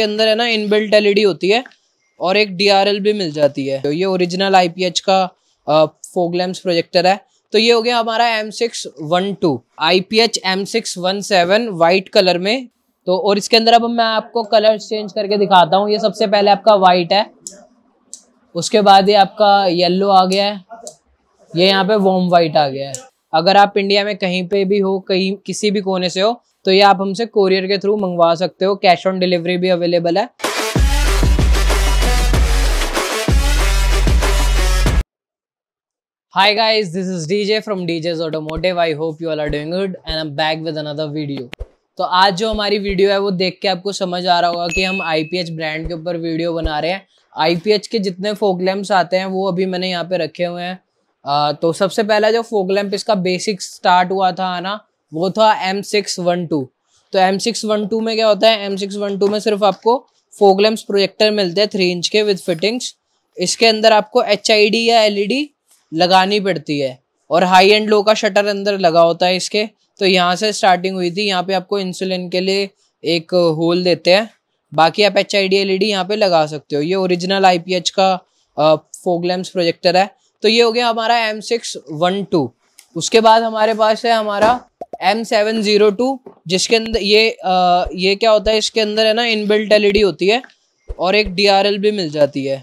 इसके अंदर है ना इनबिल्ट एलईडी e होती है और एक डीआरएल भी मिल जाती है तो ये ओरिजिनल आईपीएच का फोगलैम्स प्रोजेक्टर है तो ये हो गया हमारा M six one two I P H M six one seven white colour में तो और इसके अंदर अब मैं आपको कलर चेंज करके दिखाता हूँ ये सबसे पहले आपका वाइट है उसके बाद ये आपका येल्लो आ गया है ये यहाँ पे वॉम वाइट आ गया है अगर आप इंडिया में कहीं पे भी हो कहीं किसी भी कोने से हो तो ये आप हमसे कोरियर के थ्रू मंगवा सकते हो कैश ऑन डिलीवरी भी अवेलेबल है Hi guys, this is from from DJ's Automotive. I hope you all are doing good and I'm back with another video तो आज जो हमारी वीडियो है वो देख के आपको समझ आ रहा होगा कि हम आई ब्रांड के ऊपर वीडियो बना रहे हैं आई के जितने फोक लैम्प्स आते हैं वो अभी मैंने यहाँ पे रखे हुए हैं तो सबसे पहला जो फोक लैम्प इसका बेसिक स्टार्ट हुआ था ना वो था एम सिक्स वन टू तो एम सिक्स वन टू में क्या होता है एम सिक्स वन टू में सिर्फ आपको फोगलेम्स प्रोजेक्टर मिलते हैं थ्री इंच के विद फिटिंग्स इसके अंदर आपको एच या एल e लगानी पड़ती है और हाई एंड लो का शटर अंदर लगा होता है इसके तो यहाँ से स्टार्टिंग हुई थी यहाँ पे आपको इंसुलिन के लिए एक होल देते हैं बाकी आप H I D L E D यहाँ पे लगा सकते हो ये ओरिजिनल आई पी एच का फोगलेम्स प्रोजेक्टर है तो ये हो गया हमारा एम सिक्स वन टू उसके बाद हमारे पास है हमारा एम सेवन जीरो टू जिसके अंदर ये आ, ये क्या होता है इसके अंदर है ना इनबिल्ट एलईडी e होती है और एक डीआरएल भी मिल जाती है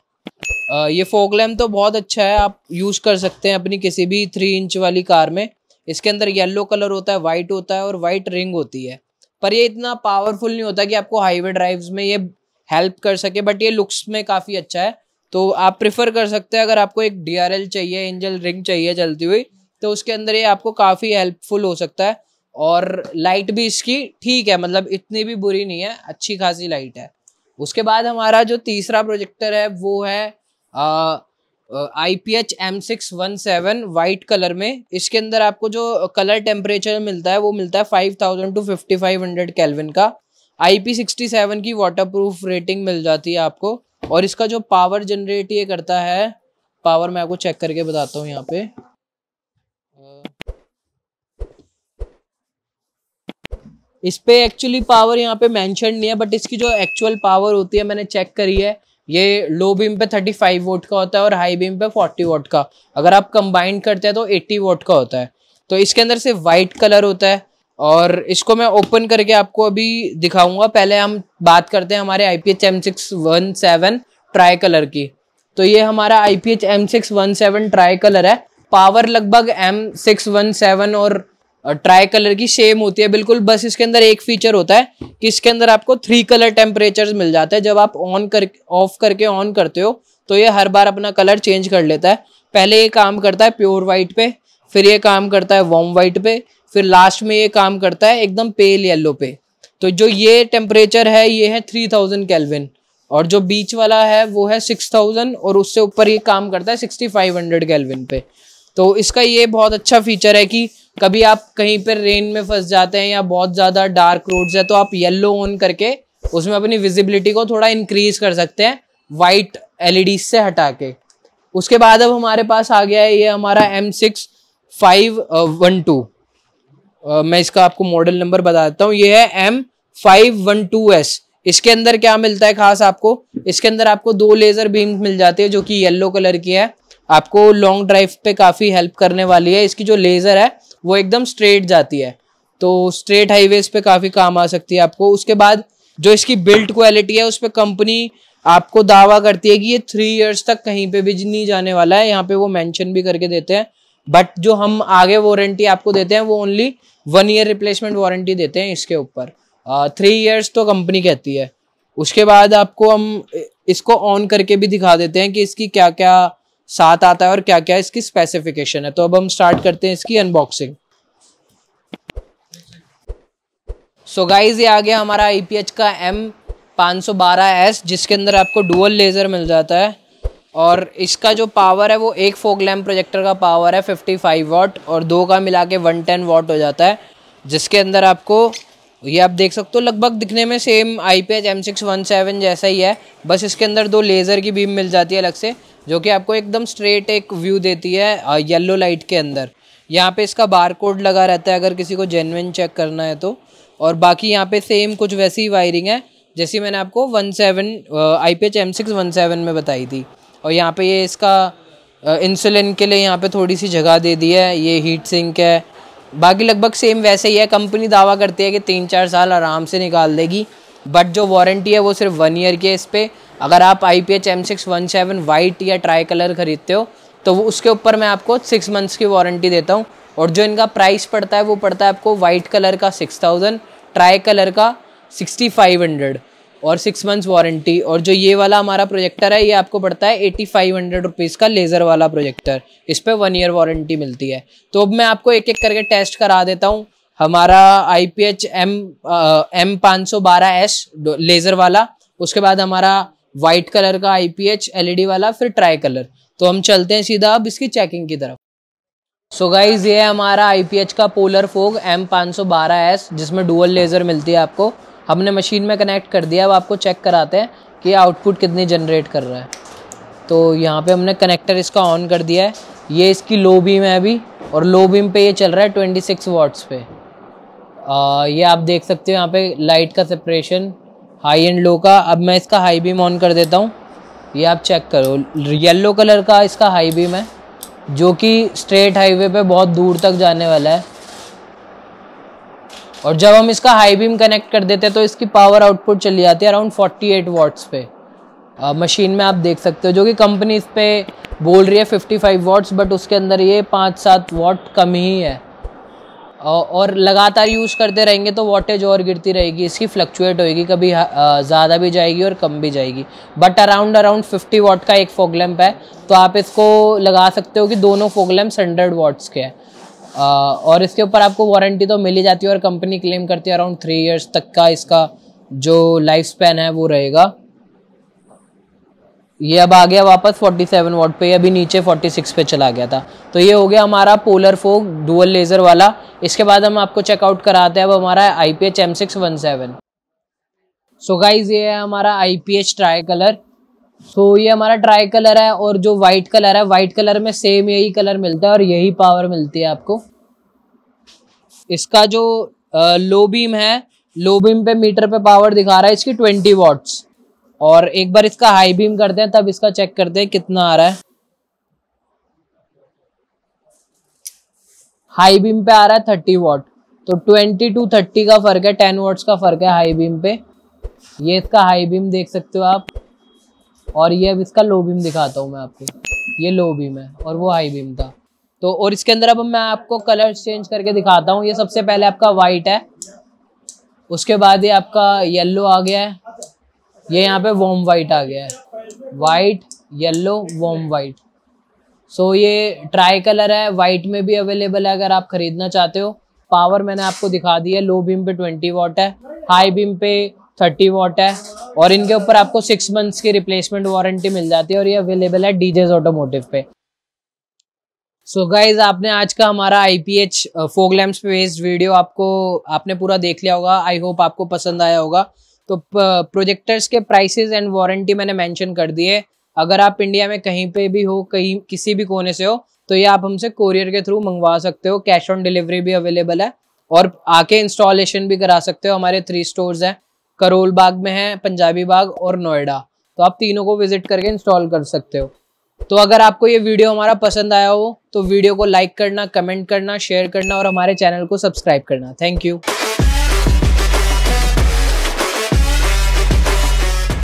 आ, ये फोक लैम तो बहुत अच्छा है आप यूज़ कर सकते हैं अपनी किसी भी थ्री इंच वाली कार में इसके अंदर येलो कलर होता है वाइट होता है और वाइट रिंग होती है पर ये इतना पावरफुल नहीं होता कि आपको हाईवे ड्राइव्स में ये हेल्प कर सके बट ये लुक्स में काफ़ी अच्छा है तो आप प्रिफर कर सकते हैं अगर आपको एक डी चाहिए एंजल रिंग चाहिए चलती हुई तो उसके अंदर ये आपको काफ़ी हेल्पफुल हो सकता है और लाइट भी इसकी ठीक है मतलब इतनी भी बुरी नहीं है अच्छी खासी लाइट है उसके बाद हमारा जो तीसरा प्रोजेक्टर है वो है I P H M six one seven white colour में इसके अंदर आपको जो कलर टेम्परेचर मिलता है वो मिलता है five thousand to fifty five hundred kelvin का आई पी सिक्सटी सेवन की वाटर प्रूफ रेटिंग मिल जाती है आपको और इसका जो पावर जनरेट ये करता है पावर मैं आपको चेक करके बताता हूँ यहाँ पे इस पर एक्चुअली पावर यहाँ पे मैंशन नहीं है बट इसकी जो एक्चुअल पावर होती है मैंने चेक करी है ये लो बीम पे 35 वोट का होता है और हाई बीम पे 40 वोट का अगर आप कंबाइंड करते हैं तो 80 वोट का होता है तो इसके अंदर से वाइट कलर होता है और इसको मैं ओपन करके आपको अभी दिखाऊंगा पहले हम बात करते हैं हमारे I P H M six one seven tri colour की तो ये हमारा I P H M six one seven tri colour है पावर लगभग एम सिक्स वन सेवन और ट्राई कलर की सेम होती है बिल्कुल बस इसके अंदर एक फीचर होता है कि इसके अंदर आपको थ्री कलर टेम्परेचर मिल जाता है जब आप ऑन कर ऑफ करके ऑन करते हो तो ये हर बार अपना कलर चेंज कर लेता है पहले ये काम करता है प्योर वाइट पे फिर ये काम करता है वॉम वाइट पे फिर लास्ट में ये काम करता है एकदम पेल येलो पे तो जो ये टेम्परेचर है ये है थ्री थाउजेंड कैलविन और जो बीच वाला है वो है सिक्स थाउजेंड और उससे ऊपर ये काम करता है सिक्सटी फाइव हंड्रेड पे तो इसका ये बहुत अच्छा फीचर है कि कभी आप कहीं पर रेन में फंस जाते हैं या बहुत ज़्यादा डार्क रोड्स है तो आप येल्लो ऑन करके उसमें अपनी विजिबिलिटी को थोड़ा इंक्रीज कर सकते हैं वाइट एलईडी से हटा के उसके बाद अब हमारे पास आ गया है ये हमारा M six five one two मैं इसका आपको मॉडल नंबर बता देता हूँ ये है M five one two S इसके अंदर क्या मिलता है खास आपको इसके अंदर आपको दो लेज़र बीम मिल जाती है जो कि येलो कलर की है आपको लॉन्ग ड्राइव पे काफ़ी हेल्प करने वाली है इसकी जो लेज़र है वो एकदम स्ट्रेट जाती है तो स्ट्रेट हाईवेज पे काफ़ी काम आ सकती है आपको उसके बाद जो इसकी बिल्ट क्वालिटी है उस पर कंपनी आपको दावा करती है कि ये थ्री इयर्स तक कहीं पे भी नहीं जाने वाला है यहाँ पे वो मेंशन भी करके देते हैं बट जो हम आगे वारंटी आपको देते हैं वो only one year replacement warranty देते हैं इसके ऊपर थ्री इयर्स तो कंपनी कहती है उसके बाद आपको हम इसको ऑन करके भी दिखा देते हैं कि इसकी क्या क्या साथ आता है और क्या क्या इसकी स्पेसिफिकेशन है तो अब हम स्टार्ट करते हैं इसकी अनबॉक्सिंग सो गाइज ये आ गया हमारा ई का एम 512S जिसके अंदर आपको डुअल लेज़र मिल जाता है और इसका जो पावर है वो एक फोक लैम्प प्रोजेक्टर का पावर है 55 वॉट और दो का मिला के टेन वॉट हो जाता है जिसके अंदर आपको ये आप देख सकते हो लगभग दिखने में same I P H M six one seven जैसा ही है बस इसके अंदर दो लेज़र की बीम मिल जाती है अलग से जो कि आपको एकदम स्ट्रेट एक व्यू देती है येलो लाइट के अंदर यहाँ पे इसका बार कोड लगा रहता है अगर किसी को जेनविन चेक करना है तो और बाकी यहाँ पे सेम कुछ वैसी ही वायरिंग है जैसी मैंने आपको one seven I P H M six one seven में बताई थी और यहाँ पे ये इसका इंसुलिन के लिए यहाँ पे थोड़ी सी जगह दे दी है ये हीट सिंक है बाकी लगभग सेम वैसे ही है कंपनी दावा करती है कि तीन चार साल आराम से निकाल देगी बट जो वारंटी है वो सिर्फ वन ईयर की है इस पर अगर आप I P H M six one seven white या ट्राई कलर ख़रीदते हो तो वो उसके ऊपर मैं आपको सिक्स मंथ्स की वारंटी देता हूँ और जो इनका प्राइस पड़ता है वो पड़ता है आपको वाइट कलर का सिक्स थाउजेंड ट्राई कलर का सिक्सटी फाइव हंड्रेड और सिक्स मंथ्स वारंटी और जो ये वाला हमारा प्रोजेक्टर है ये आपको पड़ता है एटी फाइव हंड्रेड रुपीज़ का लेज़र वाला प्रोजेक्टर इस पर वन ईयर वारंटी मिलती है तो अब मैं आपको एक एक करके टेस्ट करा देता हूँ हमारा I P H M M पाँच सौ बारह एस लेज़र वाला उसके बाद हमारा वाइट कलर का I P H L E D वाला फिर ट्राई कलर तो हम चलते हैं सीधा अब इसकी चेकिंग की तरफ सो so गाइज ये हमारा आई पी एच का पोलर फोग एम पाँच सौ बारह एस जिसमें डुअल लेज़र मिलती है आपको हमने मशीन में कनेक्ट कर दिया अब आपको चेक कराते हैं कि आउटपुट कितनी जनरेट कर रहा है तो यहाँ पे हमने कनेक्टर इसका ऑन कर दिया है ये इसकी लो बीम है अभी और लो बीम पे ये चल रहा है ट्वेंटी सिक्स वाट्स पे आ, ये आप देख सकते हो यहाँ पे लाइट का सेपरेशन हाई एंड लो का अब मैं इसका हाई बीम ऑन कर देता हूँ ये आप चेक करो येल्लो कलर का इसका हाई बीम है जो कि स्ट्रेट हाईवे पे बहुत दूर तक जाने वाला है और जब हम इसका हाई बीम कनेक्ट कर देते हैं तो इसकी पावर आउटपुट चली जाती है अराउंड 48 वाट्स पे आ, मशीन में आप देख सकते हो जो कि कंपनी इस पर बोल रही है 55 वाट्स बट उसके अंदर ये पाँच सात वाट कम ही है और लगातार यूज़ करते रहेंगे तो वाटेज और गिरती रहेगी इसकी फ्लक्चुएट होएगी कभी ज़्यादा भी जाएगी और कम भी जाएगी but around around fifty watt का एक फोगलैम्प है तो आप इसको लगा सकते हो कि दोनों फोगलैम्प हंड्रेड वाट्स के हैं और इसके ऊपर आपको वारंटी तो मिली जाती है और कंपनी क्लेम करती है अराउंड थ्री इयर्स तक का इसका जो लाइफ स्पैन है वो रहेगा ये अब आ गया वापस 47 वॉट पे अभी नीचे 46 पे चला गया था तो ये हो गया हमारा पोलर फोक डुअल लेज़र वाला इसके बाद हम आपको चेकआउट कराते हैं अब हमारा I P H M six one seven so guys ये है हमारा I P H tri colour so so, ये हमारा ड्राई कलर है और जो वाइट कलर है वाइट कलर में सेम यही कलर मिलता है और यही पावर मिलती है आपको इसका जो लो बीम है लो बीम पे मीटर पे पावर दिखा रहा है इसकी ट्वेंटी वॉट्स और एक बार इसका हाई बीम करते हैं तब इसका चेक करते हैं कितना आ रहा है हाई बीम पे आ रहा है थर्टी वॉट तो ट्वेंटी टू थर्टी का फर्क है टेन वॉट्स का फर्क है हाई बीम पे ये इसका हाई बीम देख सकते हो आप और ये अब इसका लो बीम दिखाता हूँ मैं आपको ये लो बीम है और वो हाई बीम था तो और इसके अंदर अब मैं आपको कलर चेंज करके दिखाता हूँ ये सबसे पहले आपका वाइट है उसके बाद ये आपका येल्लो आ गया है ये यहाँ पे वॉम वाइट आ गया है white yellow warm white so ये ट्राई कलर है वाइट में भी अवेलेबल है अगर आप खरीदना चाहते हो पावर मैंने आपको दिखा दी है लो बीम पे ट्वेंटी वॉट है हाई बीम पे थर्टी वॉट है और इनके ऊपर आपको सिक्स मंथ्स की रिप्लेसमेंट वारंटी मिल जाती है और ये अवेलेबल है डीजेज ऑटोमोटिव पे सो so गाइज आपने आज का हमारा I P H fog lamp पे बेस्ड वीडियो आपको आपने पूरा देख लिया होगा आई होप आपको पसंद आया होगा तो प्रोजेक्टर्स के प्राइसेस एंड वारंटी मैंने मेंशन कर दिए अगर आप इंडिया में कहीं पे भी हो कहीं किसी भी कोने से हो तो ये आप हमसे कोरियर के थ्रू मंगवा सकते हो कैश ऑन डिलीवरी भी अवेलेबल है और आके इंस्टॉलेशन भी करा सकते हो हमारे थ्री स्टोर्स हैं करोल बाग में है पंजाबी बाग और नोएडा तो आप तीनों को विजिट करके इंस्टॉल कर सकते हो तो अगर आपको ये वीडियो हमारा पसंद आया हो तो वीडियो को लाइक करना कमेंट करना शेयर करना और हमारे चैनल को सब्सक्राइब करना थैंक यू